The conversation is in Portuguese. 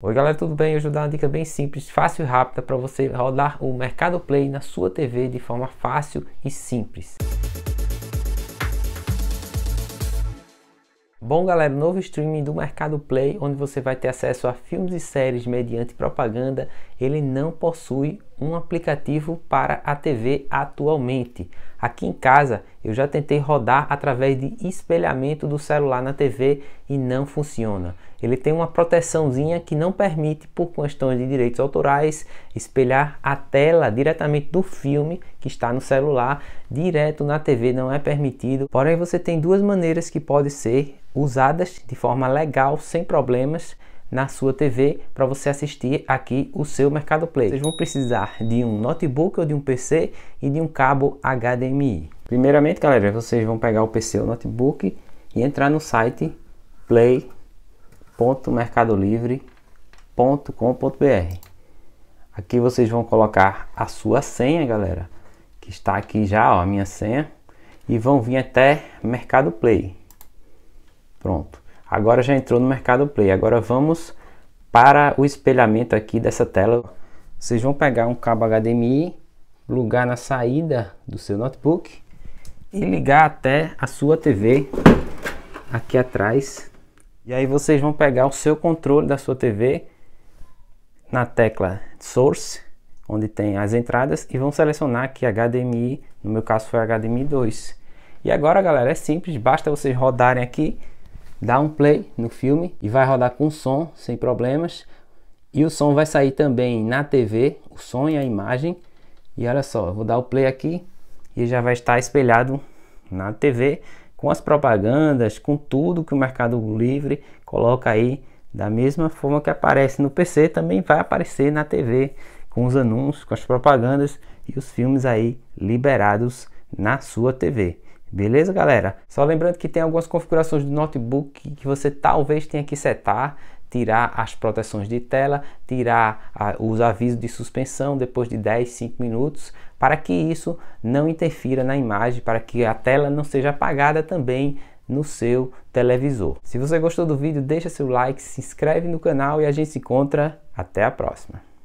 Oi galera, tudo bem? Hoje eu vou dar uma dica bem simples, fácil e rápida para você rodar o Mercado Play na sua TV de forma fácil e simples. Bom galera, novo streaming do Mercado Play, onde você vai ter acesso a filmes e séries mediante propaganda, ele não possui um aplicativo para a TV atualmente. Aqui em casa eu já tentei rodar através de espelhamento do celular na TV e não funciona. Ele tem uma proteçãozinha que não permite, por questões de direitos autorais, espelhar a tela diretamente do filme que está no celular direto na TV, não é permitido. Porém, você tem duas maneiras que podem ser usadas de forma legal, sem problemas na sua TV para você assistir aqui o seu Mercado Play. Vocês vão precisar de um notebook ou de um PC e de um cabo HDMI. Primeiramente, galera, vocês vão pegar o PC ou notebook e entrar no site play.mercadolivre.com.br. Aqui vocês vão colocar a sua senha, galera, que está aqui já, ó, a minha senha, e vão vir até Mercado Play. Pronto. Agora já entrou no Mercado Play. Agora vamos para o espelhamento aqui dessa tela. Vocês vão pegar um cabo HDMI, plugar na saída do seu notebook e ligar até a sua TV aqui atrás. E aí vocês vão pegar o seu controle da sua TV na tecla Source, onde tem as entradas, e vão selecionar aqui HDMI, no meu caso foi HDMI 2. E agora, galera, é simples, basta vocês rodarem aqui dá um play no filme e vai rodar com som sem problemas. E o som vai sair também na TV, o som e a imagem. E olha só, vou dar o play aqui e já vai estar espelhado na TV com as propagandas, com tudo que o Mercado Livre coloca aí. Da mesma forma que aparece no PC, também vai aparecer na TV com os anúncios, com as propagandas e os filmes aí liberados na sua TV. Beleza, galera? Só lembrando que tem algumas configurações do notebook que você talvez tenha que setar, tirar as proteções de tela, tirar a, os avisos de suspensão depois de 10, 5 minutos, para que isso não interfira na imagem, para que a tela não seja apagada também no seu televisor. Se você gostou do vídeo, deixa seu like, se inscreve no canal e a gente se encontra até a próxima.